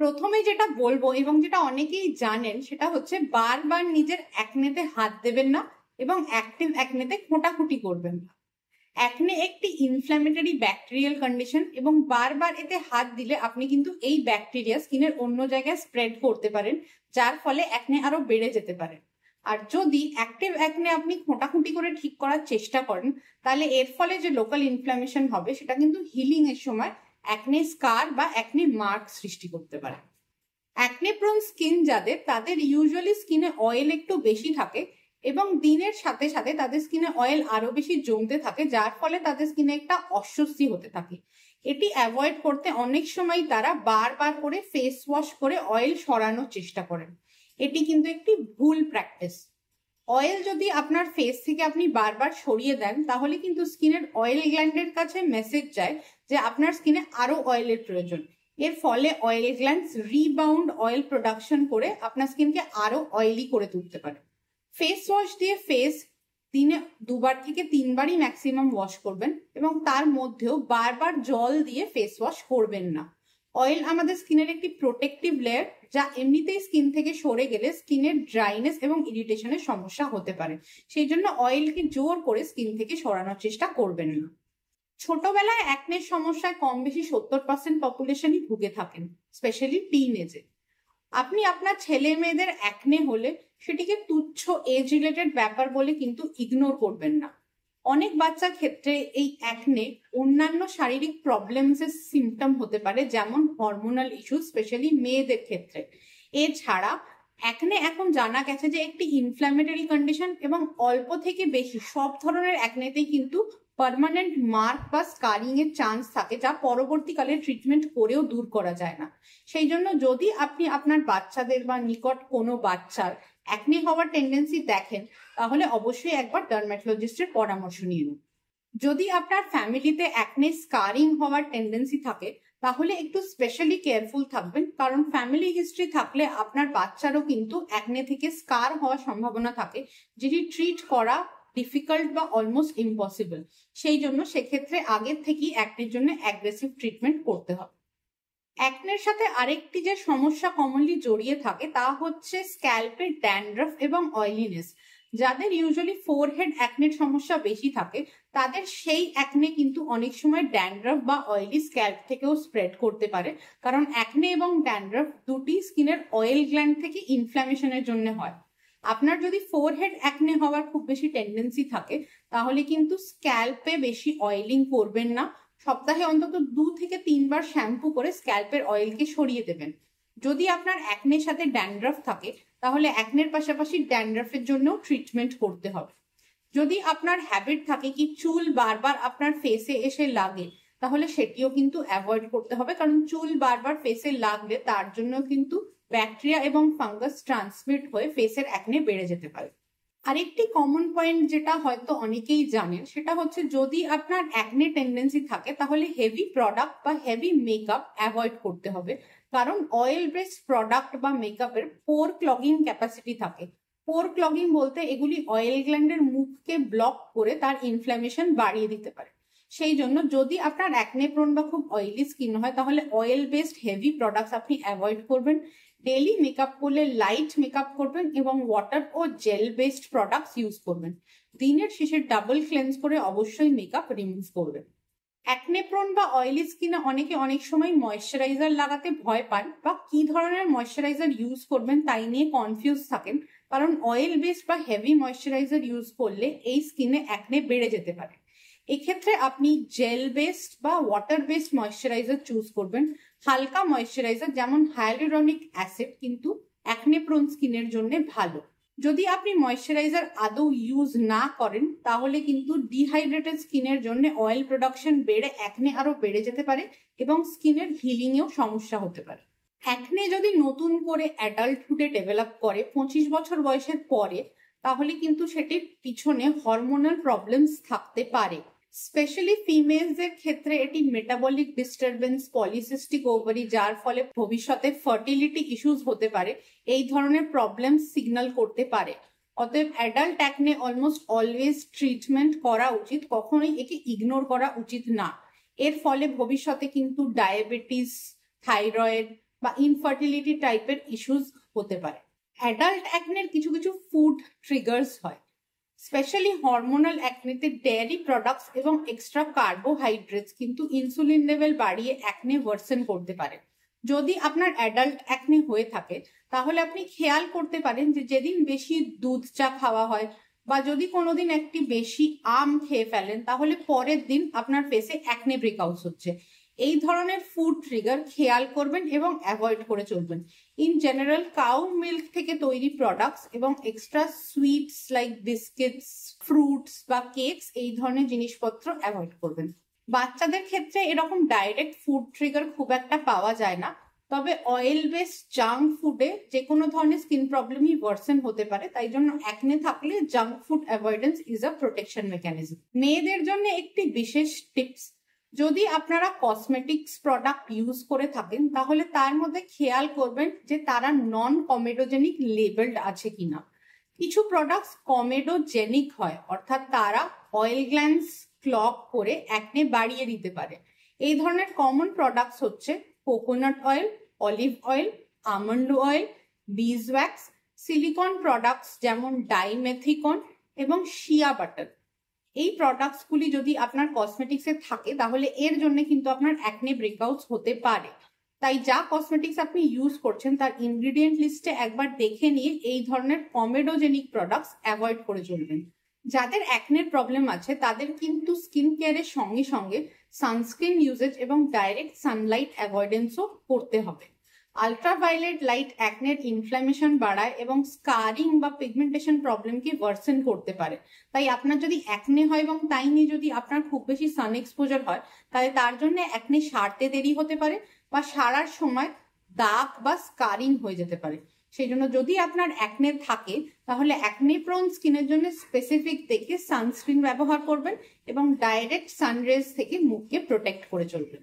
প্রথমে যেটা বলবো এবং যেটা অনেকেই জানেন সেটা হচ্ছে বারবার নিজের একনেতে হাত দেবেন না এবং অ্যাক্টিভ একনেতে খোঁটাখুটি করবেন না একনে একটি ইনফ্ল্যামেটরি ব্যাকটেরিয়াল কন্ডিশন এবং বারবার এতে হাত দিলে আপনি কিন্তু এই ব্যাকটেরিয়া স্কিনের অন্য জায়গায় স্প্রেড করতে পারেন যার ফলে একনে আরো বেড়ে যেতে পারে আর যদি অ্যাক্টিভ একনে আপনি খোঁটাখুঁটি করে ঠিক করার চেষ্টা করেন তাহলে এর ফলে যে লোকাল ইনফ্ল্যামেশন হবে সেটা কিন্তু হিলিং এর সময় অ্যাকনে স্কার বা অ্যাকনে মার্ক সৃষ্টি করতে পারে অ্যাকনে প্রোন স্কিন যাদের তাদের ইউজুয়ালি স্কিনে অয়েল একটু বেশি থাকে এবং দিনের সাথে সাথে তাদের স্কিনে অয়েল আরো বেশি জমতে থাকে যার ফলে তাদের স্কিনে একটা অস্বস্তি হতে থাকে এটি অ্যাভয়েড করতে অনেক সময় তারা বারবার করে ফেস ওয়াশ করে অয়েল সরানোর চেষ্টা করেন এটি কিন্তু একটি ভুল প্র্যাকটিস অয়েল যদি আপনার ফেস থেকে আপনি বারবার সরিয়ে দেন তাহলে কিন্তু স্কিনের অয়েল গ্ল্যান্ডের কাছে মেসেজ যায় যে আপনার স্কিনে আরো অয়েলের প্রয়োজন এর ফলে oil glands rebound oil production করে আপনার স্কিনকে আরো অয়েলি করে তুলতে পারে ফেস ওয়াশ দিয়ে ফেস দিনে দুবার থেকে তিনবারই ম্যাক্সিমাম ওয়াশ করবেন এবং তার মধ্যেও বারবার জল দিয়ে ফেস ওয়াশ করবেন না অয়েল আমাদের স্কিনের একটি প্রোটেকটিভ লেয়ার যা এমনিতেই স্কিন থেকে সরে গেলে স্কিনের ড্রাইনেস এবং ইরিটেশনের সমস্যা হতে পারে সেই জন্য অয়েলকে জোর করে স্কিন থেকে সরানোর চেষ্টা করবেন না ছোটবেলায় অ্যাকনের সমস্যায় কম বেশি সত্তর পার্সেন্ট পপুলেশনই ভুগে থাকেন স্পেশালি টিন এজে আপনি আপনার ছেলে মেয়েদের অ্যাকনে হলে সেটিকে তুচ্ছ এজ রিলেটেড ব্যাপার বলে কিন্তু ইগনোর করবেন না অনেক বাচ্চার ক্ষেত্রে এই অ্যাকনে অন্যান্য শারীরিক প্রবলেমস এর সিমটম হতে পারে যেমন হরমোনাল ইস্যু স্পেশালি মেয়েদের ক্ষেত্রে এছাড়া অ্যাকনে এখন জানা গেছে যে একটি ইনফ্ল্যামেটরি কন্ডিশন এবং অল্প থেকে বেশি সব ধরনের অ্যাকনেতেই কিন্তু পারমানেন্ট মার্ক বা স্কারিং এর চান্স থাকে যা পরবর্তীকালে ট্রিটমেন্ট করেও দূর করা যায় না সেই জন্য যদি আপনি আপনার বাচ্চাদের বা নিকট কোনো বাচ্চার অ্যাকনে হওয়ার টেন্ডেন্সি দেখেন তাহলে অবশ্যই একবার ডার্মাটোলজিস্টের পরামর্শ নিয়ে নিন যদি আপনার ফ্যামিলিতে একনে স্কারিং হওয়ার টেন্ডেন্সি থাকে তাহলে একটু স্পেশালি কেয়ারফুল থাকবেন কারণ ফ্যামিলি হিস্ট্রি থাকলে আপনার বাচ্চারও কিন্তু একনে থেকে স্কার হওয়ার সম্ভাবনা থাকে যেটি ট্রিট করা ডিফিকাল্ট বা অলমোস্ট ইম্পসিবল সেই জন্য সেক্ষেত্রে আগের থেকেই অ্যাকনের জন্য অ্যাগ্রেসিভ ট্রিটমেন্ট করতে হবে অ্যাকনের সাথে আরেকটি যে সমস্যা কমনলি জড়িয়ে থাকে তা হচ্ছে স্ক্যাল্পের ড্যান্ড্রফ এবং অয়েলিনেস যাদের ইউজুয়ালি ফোর হেড অ্যাকনের সমস্যা বেশি থাকে তাদের সেই অ্যাকনে কিন্তু অনেক সময় ড্যান্ড্রফ বা অয়েলি স্ক্যাল্প থেকেও স্প্রেড করতে পারে কারণ অ্যাকনে এবং ড্যান্ড্রফ দুটি স্কিনের অয়েল গ্ল্যান্ড থেকে ইনফ্ল্যামেশনের জন্য হয় আপনার যদি ফোর হেড অ্যাকনে হওয়ার খুব বেশি টেন্ডেন্সি থাকে তাহলে কিন্তু স্ক্যাল্পে বেশি অয়েলিং করবেন না সপ্তাহে অন্তত দু থেকে তিনবার শ্যাম্পু করে স্ক্যাল্পের অয়েলকে সরিয়ে দেবেন যদি আপনার অ্যাকনের সাথে ড্যান্ড্রাফ থাকে তাহলে অ্যাকনের পাশাপাশি ড্যান্ড্রাফের জন্যও ট্রিটমেন্ট করতে হবে যদি আপনার হ্যাবিট থাকে কি চুল বারবার আপনার ফেসে এসে লাগে তাহলে সেটিও কিন্তু অ্যাভয়েড করতে হবে কারণ চুল বারবার ফেসে লাগলে তার জন্য কিন্তু ব্যাকটেরিয়া এবং ফাঙ্গাস ট্রান্সমিট হয়ে ফেসের অ্যাকনে বেড়ে যেতে পারে আরেকটি কমন পয়েন্ট যেটা হয়তো অনেকেই জানেন সেটা হচ্ছে যদি আপনার অ্যাকনে টেন্ডেন্সি থাকে তাহলে হেভি প্রোডাক্ট বা হেভি মেকআপ অ্যাভয়েড করতে হবে কারণ অয়েল বেসড প্রোডাক্ট বা মেকআপের পোর ক্লগিং ক্যাপাসিটি থাকে পোর ক্লগিং বলতে এগুলি অয়েল গ্ল্যান্ডের মুখকে ব্লক করে তার ইনফ্ল্যামেশন বাড়িয়ে দিতে পারে সেই জন্য যদি আপনার অ্যাকনে প্রোন বা খুব অয়েলি স্কিন হয় তাহলে অয়েল বেসড হেভি প্রোডাক্টস আপনি অ্যাভয়েড করবেন ডেলি মেকআপ করলে লাইট মেকআপ করবেন এবং ওয়াটার ও জেল বেসড প্রোডাক্টস ইউজ করবেন দিনের শেষে ডাবল ক্লেন্স করে অবশ্যই মেকআপ রিমুভ করবেন অ্যাকনেপ্রন বা অয়েলি স্কিনে অনেকে অনেক সময় ময়শ্চারাইজার লাগাতে ভয় পান বা কি ধরনের ময়শ্চারাইজার ইউজ করবেন তাই নিয়ে কনফিউজ থাকেন কারণ অয়েল বেসড বা হেভি ময়শ্চারাইজার ইউজ করলে এই স্কিনে অ্যাকনে বেড়ে যেতে পারে এক্ষেত্রে আপনি জেল বেসড বা ওয়াটার বেসড ময়শ্চারাইজার চুজ করবেন হালকা ময়শ্চারাইজার যেমন হায়ালুরনিক অ্যাসিড কিন্তু অ্যাকনেপ্রোন স্কিনের জন্য ভালো যদি আপনি ময়শ্চারাইজার আদৌ ইউজ না করেন তাহলে কিন্তু ডিহাইড্রেটেড স্কিনের জন্য অয়েল প্রোডাকশন বেড়ে অ্যাকনে আরও বেড়ে যেতে পারে এবং স্কিনের হিলিংয়েও সমস্যা হতে পারে অ্যাকনে যদি নতুন করে অ্যাডাল্টহুডে ডেভেলপ করে পঁচিশ বছর বয়সের পরে তাহলে কিন্তু সেটির পিছনে হরমোনাল প্রবলেমস থাকতে পারে স্পেশালি ফিমেলসদের ক্ষেত্রে এটি মেটাবলিক ডিস্টারবেন্স পলিসিস্টিক ওভারি যার ফলে ভবিষ্যতে ফার্টিলিটি ইস্যুস হতে পারে এই ধরনের প্রবলেম সিগন্যাল করতে পারে অতএব adult acne almost always treatment করা উচিত কখনোই একে ইগনোর করা উচিত না এর ফলে ভবিষ্যতে কিন্তু ডায়াবেটিস থাইরয়েড বা ইনফার্টিলিটি টাইপের ইস্যুস হতে পারে অ্যাডাল্ট অ্যাকনের কিছু কিছু ফুড ট্রিগার্স হয় স্পেশালি হরমোনাল অ্যাকনেতে ডেয়ারি প্রোডাক্টস এবং এক্সট্রা কার্বোহাইড্রেটস কিন্তু ইনসুলিন লেভেল বাড়িয়ে অ্যাকনে ভার্সেন করতে পারে যদি আপনার অ্যাডাল্ট অ্যাকনে হয়ে থাকে তাহলে আপনি খেয়াল করতে পারেন যে যেদিন বেশি দুধ চা খাওয়া হয় বা যদি কোনোদিন একটি বেশি আম খেয়ে ফেলেন তাহলে পরের দিন আপনার ফেসে অ্যাকনে ব্রেকআউট হচ্ছে এই ধরনের ফুড ট্রিগার খেয়াল করবেন এবং অ্যাভয়েড করে চলবেন ইন জেনারেল কাউ মিল্ক থেকে তৈরি প্রোডাক্টস এবং extra sweets like biscuits fruits বা কেকস এই ধরনের জিনিসপত্র অ্যাভয়েড করবেন বাচ্চাদের ক্ষেত্রে এরকম ডাইরেক্ট ফুড ট্রিগার খুব একটা পাওয়া যায় না তবে অয়েল বেস জাঙ্ক ফুডে যে কোনো ধরনের স্কিন প্রবলেমই ওয়ার্সেন হতে পারে তাই জন্য একনে থাকলে junk food avoidance is a protection mechanism মেয়েদের জন্য একটি বিশেষ টিপস যদি আপনারা কসমেটিক্স প্রোডাক্ট ইউজ করে থাকেন তাহলে তার মধ্যে খেয়াল করবেন যে তারা নন কমেডোজেনিক লেবেলড আছে কিনা কিছু প্রোডাক্টস কমেডোজেনিক হয় অর্থাৎ তারা অয়েল গ্ল্যান্স ক্লক করে একনে বাড়িয়ে দিতে পারে এই ধরনের কমন প্রোডাক্টস হচ্ছে coconut oil olive oil almond oil beeswax silicone products যেমন ডাইমেথিকন এবং শিয়া বাটার এই প্রোডাক্টসগুলি যদি আপনার কসমেটিক্সে থাকে তাহলে এর জন্য কিন্তু আপনার অ্যাকনে ব্রেকআউটস হতে পারে তাই যা কসমেটিক্স আপনি ইউজ করছেন তার ইনগ্রিডিয়েন্ট লিস্টে একবার দেখে নিয়ে এই ধরনের কমেডোজেনিক প্রোডাক্টস অ্যাভয়েড করে চলবেন যাদের অ্যাকনের প্রবলেম আছে তাদের কিন্তু স্কিন কেয়ারের সঙ্গে সঙ্গে সানস্ক্রিন ইউজেজ এবং ডাইরেক্ট সানলাইট অ্যাভয়েডেন্সও করতে হবে আলট্রাভায়োলেট লাইট অ্যাকনের ইনফ্ল্যামেশন বাড়ায় এবং স্কারিং বা পিগমেন্টেশন প্রবলেমকে ভার্সেন করতে পারে তাই আপনার যদি অ্যাকনে হয় এবং তাই নিয়ে যদি আপনার খুব বেশি সান এক্সপোজার হয় তাহলে তার জন্য অ্যাকনে সারতে দেরি হতে পারে বা সারার সময় দাগ বা স্কারিং হয়ে যেতে পারে সেই জন্য যদি আপনার অ্যাকনে থাকে তাহলে অ্যাকনে প্রোন স্কিনের জন্য স্পেসিফিক দেখে সানস্ক্রিন ব্যবহার করবেন এবং ডাইরেক্ট সানরেজ থেকে মুখকে প্রোটেক্ট করে চলবেন